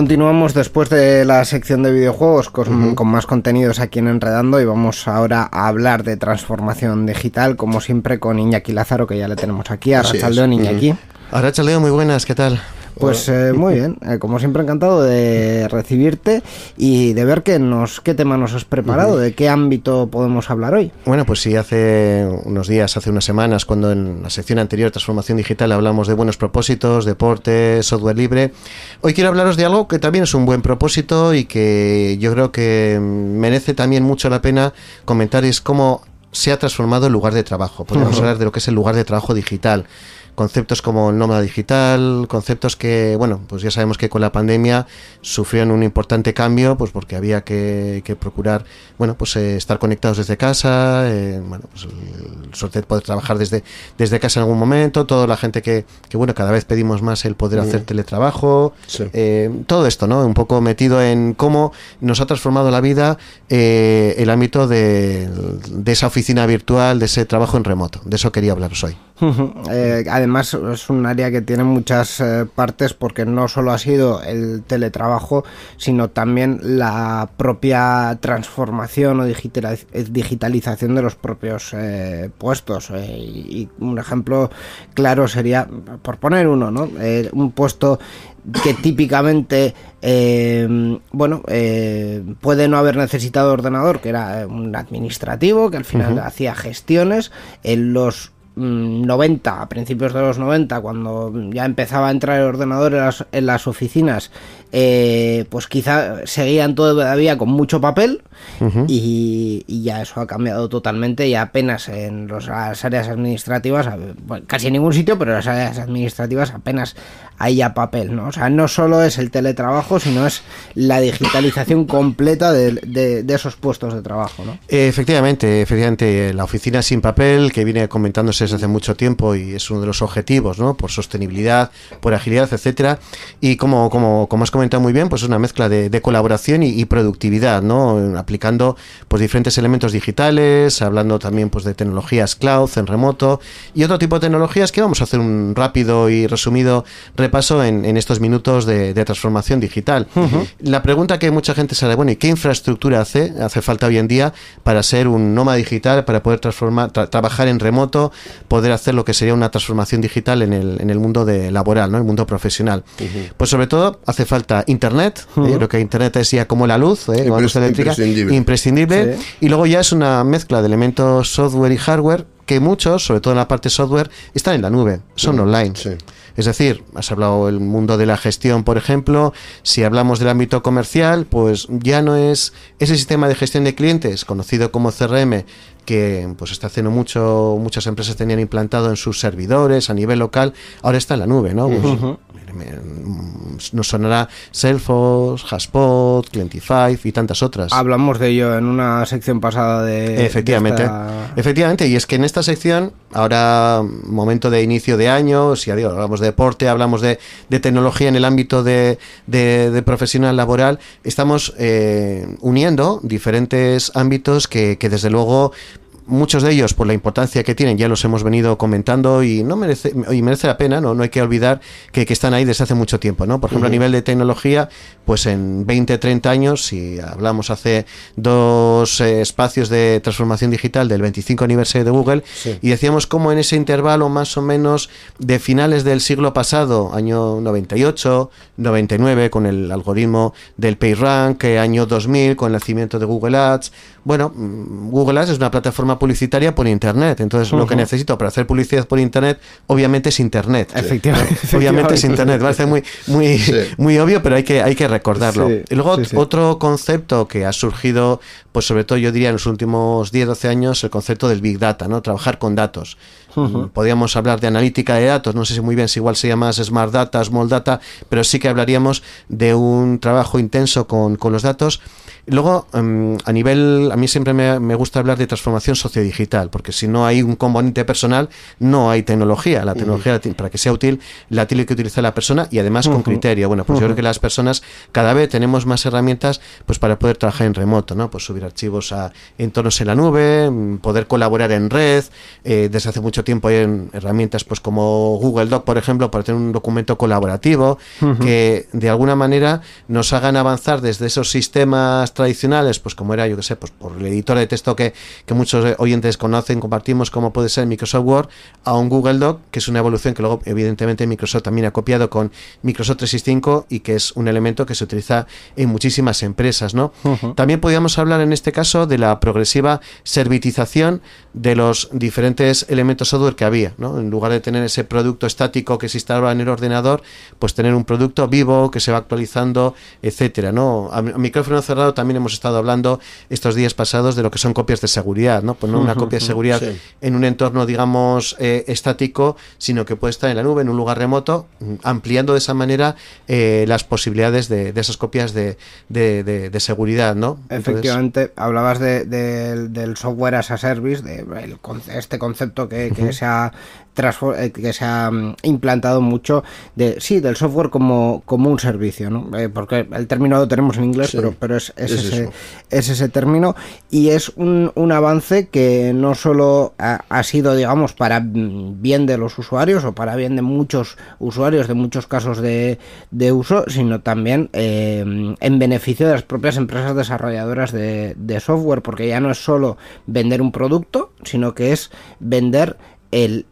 Continuamos después de la sección de videojuegos con, más contenidos aquí en Enredando y vamos ahora a hablar de transformación digital, como siempre con Iñaki Lázaro, que ya le tenemos aquí, a Iñaki. Uh muy buenas, ¿qué tal? Pues eh, muy bien, eh, como siempre encantado de recibirte y de ver qué, nos, qué tema nos has preparado, de qué ámbito podemos hablar hoy. Bueno, pues sí, hace unos días, hace unas semanas, cuando en la sección anterior, Transformación Digital, hablamos de buenos propósitos, deporte, software libre, hoy quiero hablaros de algo que también es un buen propósito y que yo creo que merece también mucho la pena comentar, es cómo se ha transformado el lugar de trabajo. Podemos hablar de lo que es el lugar de trabajo digital. Conceptos como el nómada digital, conceptos que, bueno, pues ya sabemos que con la pandemia sufrieron un importante cambio, pues porque había que, que procurar, bueno, pues eh, estar conectados desde casa, eh, bueno, pues el, poder trabajar desde, desde casa en algún momento, toda la gente que, que bueno, cada vez pedimos más el poder hacer teletrabajo, eh, todo esto, ¿no? Un poco metido en cómo nos ha transformado la vida el ámbito de, de esa oficina virtual, de ese trabajo en remoto. De eso quería hablaros hoy. Eh, además es un área que tiene muchas eh, partes porque no solo ha sido el teletrabajo, sino también la propia transformación o eh, digitalización de los propios puestos. y un ejemplo claro sería, por poner uno, ¿no? un puesto que típicamente, eh, bueno, eh, puede no haber necesitado ordenador, que era eh, un administrativo, que al final hacía gestiones, en los 90, mm, a principios de los 90, cuando ya empezaba a entrar el ordenador en las, oficinas, eh, pues quizá seguían todavía con mucho papel y, ya eso ha cambiado totalmente y apenas en las áreas administrativas, casi en ningún sitio, pero en las áreas administrativas apenas hay ya papel, ¿no? sea, no solo es el teletrabajo, sino es la digitalización completa de, esos puestos de trabajo, Efectivamente, efectivamente, la oficina sin papel que viene comentándose desde hace mucho tiempo y es uno de los objetivos, ¿no? Por sostenibilidad, por agilidad, etcétera. Y como, como, como has comentado muy bien, pues es una mezcla de, colaboración y, productividad, ¿no? Aplicando pues diferentes elementos digitales, hablando también pues de tecnologías cloud, en remoto y otro tipo de tecnologías que vamos a hacer un rápido y resumido repaso en, estos minutos de, transformación digital. La pregunta que mucha gente se bueno, ¿y qué infraestructura hace, hace falta hoy en día para ser un noma digital, para poder transformar, trabajar en remoto, poder hacer lo que sería una transformación digital en el, en el mundo de laboral, ¿no? el mundo profesional. Pues sobre todo hace falta Internet, ¿eh? lo que Internet es ya como la luz, ¿eh? la luz eléctrica, imprescindible. Y luego ya es una mezcla de elementos software y hardware que muchos, sobre todo en la parte software, están en la nube, son online. Es decir, has hablado del mundo de la gestión, por ejemplo, si hablamos del ámbito comercial, pues ya no es ese sistema de gestión de clientes conocido como CRM que pues está haciendo mucho muchas empresas tenían implantado en sus servidores a nivel local, ahora está en la nube, ¿no? Pues, Mm, nos sonará Selfos, Haspot, Clientify y tantas otras. Hablamos de ello en una sección pasada de... Efectivamente, efectivamente, y es que en esta sección, ahora mm, momento de inicio de año, si adiós, hablamos de deporte, hablamos de, tecnología en el ámbito de, profesional laboral, estamos eh, uniendo diferentes ámbitos que, que desde luego muchos de ellos, por la importancia que tienen, ya los hemos venido comentando y no merece, y merece la pena, ¿no? No hay que olvidar que, están ahí desde hace mucho tiempo, ¿no? Por ejemplo, a nivel de tecnología, pues en 20, 30 años, si hablamos hace dos eh, espacios de transformación digital del 25 aniversario de Google, y decíamos cómo en ese intervalo más o menos de finales del siglo pasado, año 98, 99, con el algoritmo del PageRank, eh, año 2000, con el nacimiento de Google Ads, bueno, mm, Google Ads es una plataforma publicitaria por Internet. Entonces, lo que necesito para hacer publicidad por Internet, obviamente es Internet. Efectivamente. Obviamente es Internet. Parece muy, muy, muy obvio, pero hay que, hay que recordarlo. luego, otro concepto que ha surgido, pues sobre todo yo diría en los últimos 10, 12 años, el concepto del Big Data, ¿no? Trabajar con datos. Mm, Podríamos hablar de analítica de datos, no sé si muy bien, si igual se llama Smart Data, Small Data, pero sí que hablaríamos de un trabajo intenso con, con los datos Luego, em, a nivel, a mí siempre me, gusta hablar de transformación sociodigital, porque si no hay un componente personal, no hay tecnología. La mm. tecnología, para que sea útil, la tiene que utilizar la persona y además con criterio. Bueno, pues yo creo que las personas cada vez tenemos más herramientas pues para poder trabajar en remoto, ¿no? Pues subir archivos a entornos en la nube, mm, poder colaborar en red. Eh, desde hace mucho tiempo hay herramientas pues como Google Doc, por ejemplo, para tener un documento colaborativo que de alguna manera nos hagan avanzar desde esos sistemas tradicionales, pues como era, yo que sé, pues por la editor de texto que, muchos eh, oyentes conocen, compartimos, como puede ser Microsoft Word, a un Google Doc, que es una evolución que luego, evidentemente, Microsoft también ha copiado con Microsoft 365 y que es un elemento que se utiliza en muchísimas empresas, ¿no? También podríamos hablar en este caso de la progresiva servitización de los diferentes elementos software que había, ¿no? En lugar de tener ese producto estático que se instalaba en el ordenador, pues tener un producto vivo que se va actualizando, etcétera, ¿no? micrófono cerrado también hemos estado hablando estos días pasados de lo que son copias de seguridad, ¿no? Pues una copia de seguridad en un entorno, digamos, eh, estático, sino que puede estar en la nube, en un lugar remoto, ampliando de esa manera eh, las posibilidades de, esas copias de, seguridad, ¿no? Efectivamente, hablabas del software as a service, de este concepto que, se ha eh, que se ha mm, implantado mucho de sí del software como, como un servicio ¿no? Eh, porque el término lo tenemos en inglés pero, pero es, ese, término y es un, avance que no solo ha, sido digamos para bien de los usuarios o para bien de muchos usuarios de muchos casos de, uso sino también eh, en beneficio de las propias empresas desarrolladoras de, de software porque ya no es solo vender un producto sino que es vender el,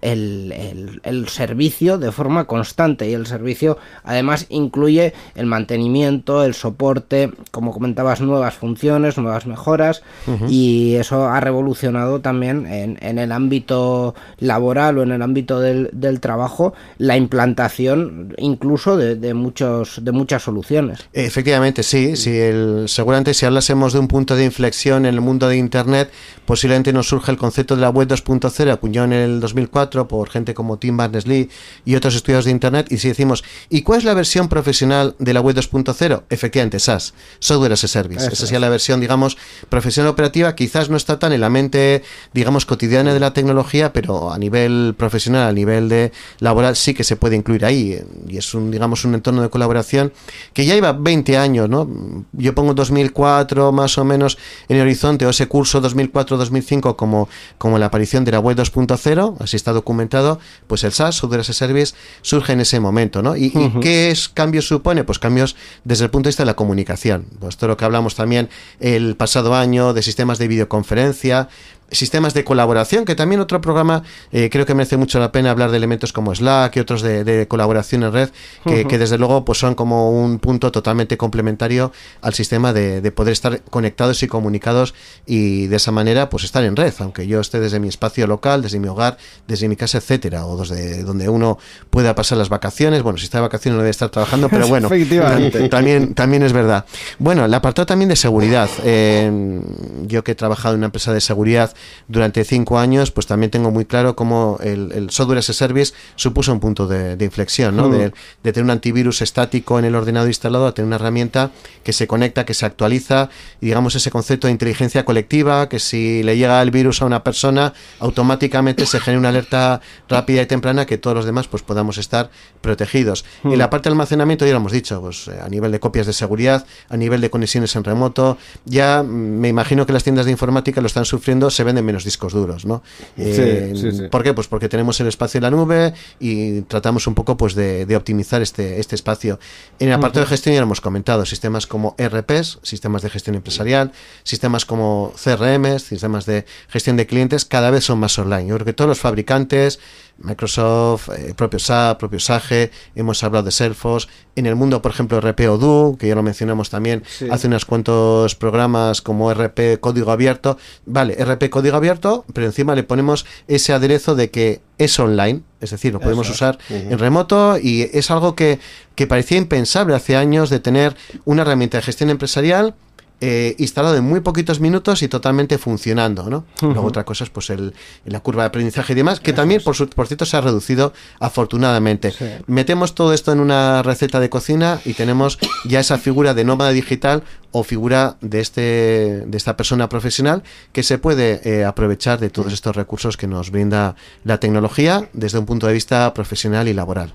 servicio de forma constante y el servicio además incluye el mantenimiento, el soporte, como comentabas, nuevas funciones, nuevas mejoras y eso ha revolucionado también en, en, el ámbito laboral o en el ámbito del, del trabajo la implantación incluso de, muchos, de muchas soluciones. Efectivamente, sí, sí el, seguramente si hablásemos de un punto de inflexión en el mundo de Internet, posiblemente nos surge el concepto de la web 2.0, acuñó en el 2004 por gente como Tim Berners-Lee y otros estudios de Internet. Y si decimos, ¿y cuál es la versión profesional de la web 2.0? Efectivamente, SaaS, Software as a Service. Esa sería la versión, digamos, profesional operativa. Quizás no está tan en la mente, digamos, cotidiana de la tecnología, pero a nivel profesional, a nivel de laboral, sí que se puede incluir ahí. Y es un, digamos, un entorno de colaboración que ya iba 20 años, ¿no? Yo pongo 2004 más o menos en el horizonte, o ese curso 2004-2005 como, como la aparición de la web 2.0, así está documentado, pues el SaaS, o as Service, surge en ese momento, ¿no? ¿Y, qué es, cambios supone? Pues cambios desde el punto de vista de la comunicación. Pues esto todo lo que hablamos también el pasado año de sistemas de videoconferencia, sistemas de colaboración, que también otro programa eh, creo que merece mucho la pena hablar de elementos como Slack y otros de, colaboración en red, que, desde luego pues son como un punto totalmente complementario al sistema de, poder estar conectados y comunicados y de esa manera pues estar en red, aunque yo esté desde mi espacio local, desde mi hogar, desde mi casa, etcétera, o desde donde uno pueda pasar las vacaciones, bueno, si está de vacaciones no debe estar trabajando, pero bueno, también, también es verdad. Bueno, el apartado también de seguridad, eh, yo que he trabajado en una empresa de seguridad, durante cinco años, pues también tengo muy claro cómo el, software as a service supuso un punto de, inflexión, ¿no? Hmm. de, tener un antivirus estático en el ordenador instalado a tener una herramienta que se conecta, que se actualiza, y digamos ese concepto de inteligencia colectiva, que si le llega el virus a una persona, automáticamente se genera una alerta rápida y temprana que todos los demás pues podamos estar protegidos. Y hmm. la parte de almacenamiento, ya lo hemos dicho, pues eh, a nivel de copias de seguridad, a nivel de conexiones en remoto, ya me imagino que las tiendas de informática lo están sufriendo, se venden menos discos duros, ¿no? Eh, ¿Por qué? Pues porque tenemos el espacio en la nube y tratamos un poco pues de, optimizar este, este espacio. En el apartado de gestión ya hemos comentado, sistemas como RPs, sistemas de gestión empresarial, sistemas como CRM, sistemas de gestión de clientes, cada vez son más online. Yo creo que todos los fabricantes, Microsoft, el eh, propio SAP, propio SAGE, hemos hablado de Salesforce, en el mundo, por ejemplo, RPODU, que ya lo mencionamos también hace unos cuantos programas como RP Código Abierto. Vale, RP Código Abierto, pero encima le ponemos ese aderezo de que es online, es decir, lo podemos usar en remoto y es algo que, que parecía impensable hace años de tener una herramienta de gestión empresarial eh, instalado en muy poquitos minutos y totalmente funcionando, ¿no? Luego otra cosa es pues el, la curva de aprendizaje y demás, que también, por, por, cierto, se ha reducido afortunadamente. Metemos todo esto en una receta de cocina y tenemos ya esa figura de nómada digital o figura de, este, de esta persona profesional que se puede eh, aprovechar de todos estos recursos que nos brinda la tecnología desde un punto de vista profesional y laboral.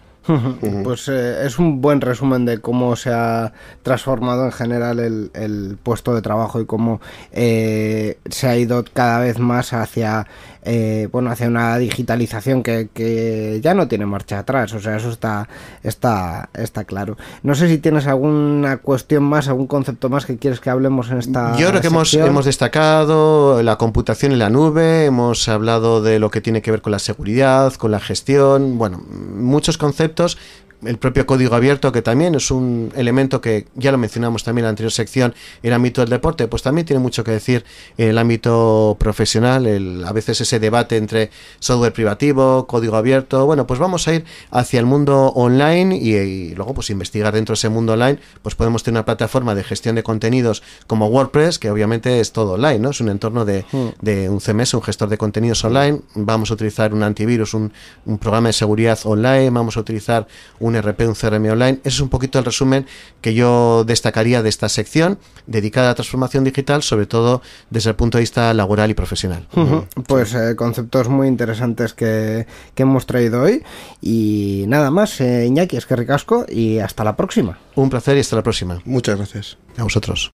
Pues eh, es un buen resumen de cómo se ha transformado en general el, puesto de trabajo y cómo eh, se ha ido cada vez más hacia eh, bueno hacia una digitalización que, ya no tiene marcha atrás. O sea, eso está, está, está claro. No sé si tienes alguna cuestión más, algún concepto más que quieres que hablemos en esta. Yo creo que hemos, hemos destacado la computación en la nube, hemos hablado de lo que tiene que ver con la seguridad, con la gestión, bueno, muchos conceptos conceptos el propio código abierto, que también es un elemento que ya lo mencionamos también en la anterior sección, el ámbito del deporte, pues también tiene mucho que decir el ámbito profesional, el, a veces ese debate entre software privativo, código abierto, bueno, pues vamos a ir hacia el mundo online y, luego pues investigar dentro de ese mundo online, pues podemos tener una plataforma de gestión de contenidos como WordPress, que obviamente es todo online, ¿no? Es un entorno de, mm. de un CMS, un gestor de contenidos online, vamos a utilizar un antivirus, un, un programa de seguridad online, vamos a utilizar un un RP, un CRM online. Ese es un poquito el resumen que yo destacaría de esta sección dedicada a transformación digital, sobre todo desde el punto de vista laboral y profesional. Pues eh, conceptos muy interesantes que, hemos traído hoy. Y nada más, eh, Iñaki, es que ricasco y hasta la próxima. Un placer y hasta la próxima. Muchas gracias. A vosotros.